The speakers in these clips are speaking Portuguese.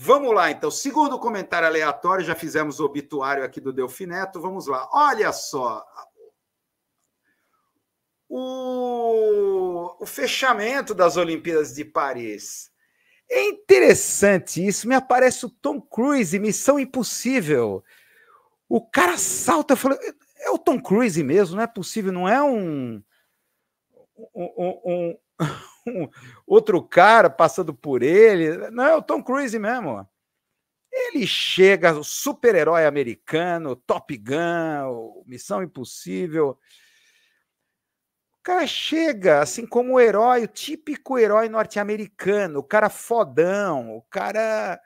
Vamos lá, então. Segundo comentário aleatório, já fizemos o obituário aqui do Delfineto. Vamos lá. Olha só. O, o fechamento das Olimpíadas de Paris. É interessante isso. Me aparece o Tom Cruise, Missão Impossível. O cara salta e fala: é o Tom Cruise mesmo, não é possível, não é um, um, um, um um outro cara passando por ele. Não, é o Tom Cruise mesmo. Ele chega, o super-herói americano, Top Gun, Missão Impossível. O cara chega assim como o herói, o típico herói norte-americano, o cara fodão, o cara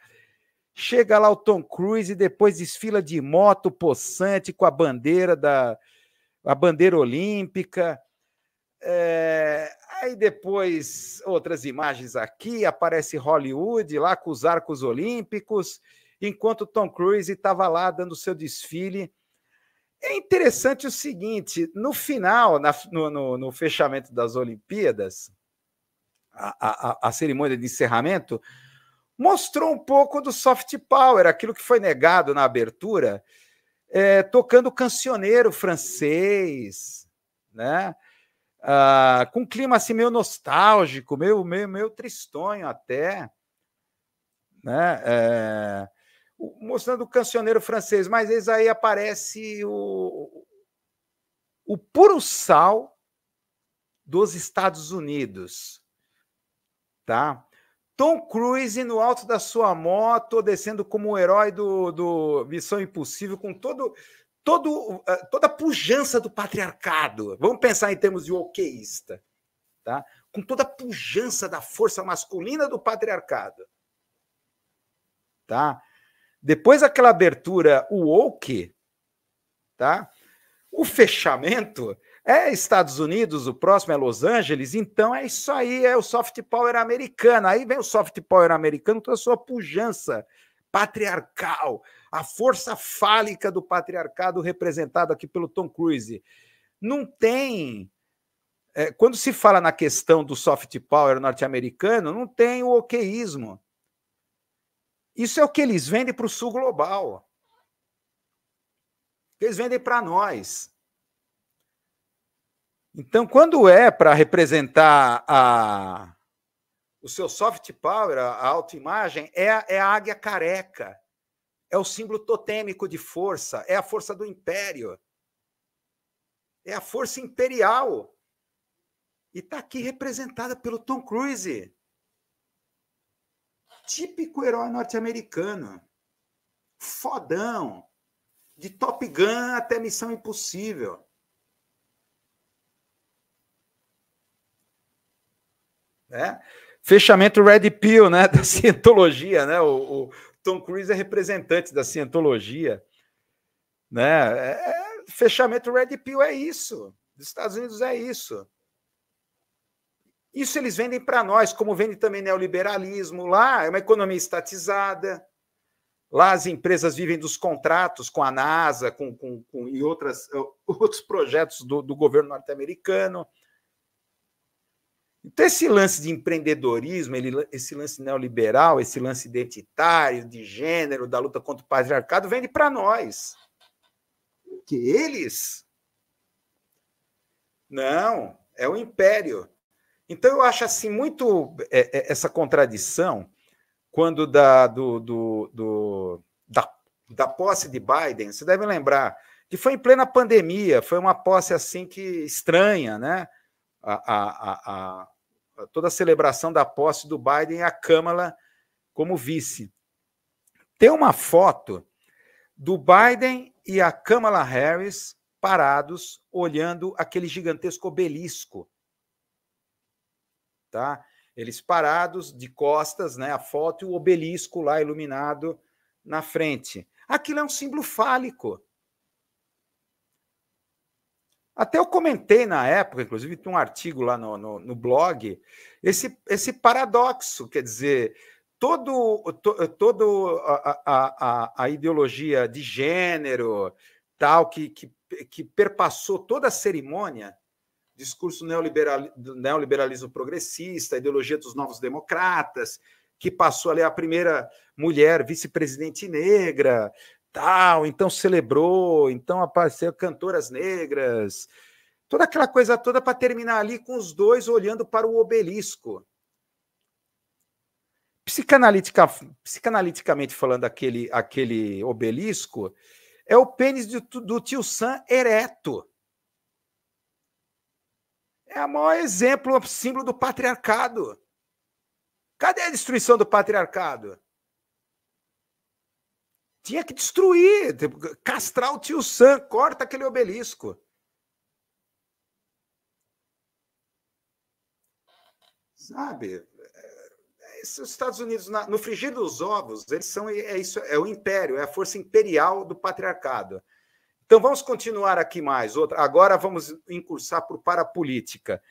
chega lá o Tom Cruise e depois desfila de moto possante com a bandeira da a bandeira olímpica. É, Aí depois outras imagens aqui, aparece Hollywood lá com os arcos olímpicos, enquanto Tom Cruise estava lá dando seu desfile. É interessante o seguinte: no final, na, no, no, no, fechamento das Olimpíadas, a, a, a cerimônia de encerramento mostrou um pouco do soft power, aquilo que foi negado na abertura, é, tocando cancioneiro francês, né? uh, com um clima assim meio nostálgico, meio, meio, meio tristonho até, né? É, mostrando o cancioneiro francês, mas eis aí aparece o, o puro sal dos Estados Unidos, tá? Tom Cruise no alto da sua moto, descendo como o herói do, do Missão Impossível, com todo todo, eh, toda a pujança do patriarcado. Vamos pensar em termos de okista, tá? Com toda a pujança da força masculina do patriarcado. Tá? Depois daquela abertura woke, tá? O fechamento é Estados Unidos, o próximo é Los Angeles, então é isso aí, é o soft power americano. Aí vem o soft power americano com a sua pujança patriarcal, a força fálica do patriarcado representado aqui pelo Tom Cruise. Não tem. É, quando se fala na questão do soft power norte-americano, não tem o okeísmo. Isso é o que eles vendem para o sul global. Eles vendem para nós. Então, quando é para representar a, o seu soft power, a autoimagem, é, é a águia careca. É o símbolo totêmico de força, é a força do império. É a força imperial. E está aqui representada pelo Tom Cruise. Típico herói norte-americano. Fodão. De Top Gun até Missão Impossível. É. Fechamento Red Pill, né? Da cientologia, né? O, o, Tom Cruise é representante da cientologia, né? É, é, fechamento Red Pill é isso. Dos Estados Unidos é isso. Isso eles vendem para nós, como vende também neoliberalismo. Lá é uma economia estatizada. Lá as empresas vivem dos contratos com a NASA com, com, com e outras, outros projetos do, do governo norte-americano. Então, esse lance de empreendedorismo, ele, esse lance neoliberal, esse lance identitário, de gênero, da luta contra o patriarcado, vende para nós. Que eles. Não, é o império. Então, eu acho assim muito é, é, essa contradição quando da, do, do, do, da, da posse de Biden. Você deve lembrar que foi em plena pandemia, foi uma posse assim que estranha, né? a, a, a, toda a celebração da posse do Biden a Kamala como vice. Tem uma foto do Biden e a Kamala Harris parados olhando aquele gigantesco obelisco. Tá? Eles parados de costas, né, a foto e o obelisco lá iluminado na frente. Aquilo é um símbolo fálico. Até eu comentei na época, inclusive tem um artigo lá no, no, no blog, esse, esse paradoxo, quer dizer, todo, to, todo a, a, a, ideologia de gênero tal que, que, que perpassou toda a cerimônia, discurso neoliberal, neoliberalismo progressista, ideologia dos novos democratas, que passou ali a primeira mulher vice-presidente negra, tal, então celebrou, então apareceu cantoras negras, toda aquela coisa toda para terminar ali com os dois olhando para o obelisco. psicanaliticamente falando, aquele, aquele obelisco é o pênis do, do tio Sam ereto. É o maior exemplo, símbolo do patriarcado. Cadê a destruição do patriarcado? Tinha que destruir, tipo, castrar o tio Sam, corta aquele obelisco. Sabe? É, é os Estados Unidos, no frigir dos ovos, eles são é, é isso, é o império, é a força imperial do patriarcado. Então vamos continuar aqui mais outra. Agora vamos incursar por a política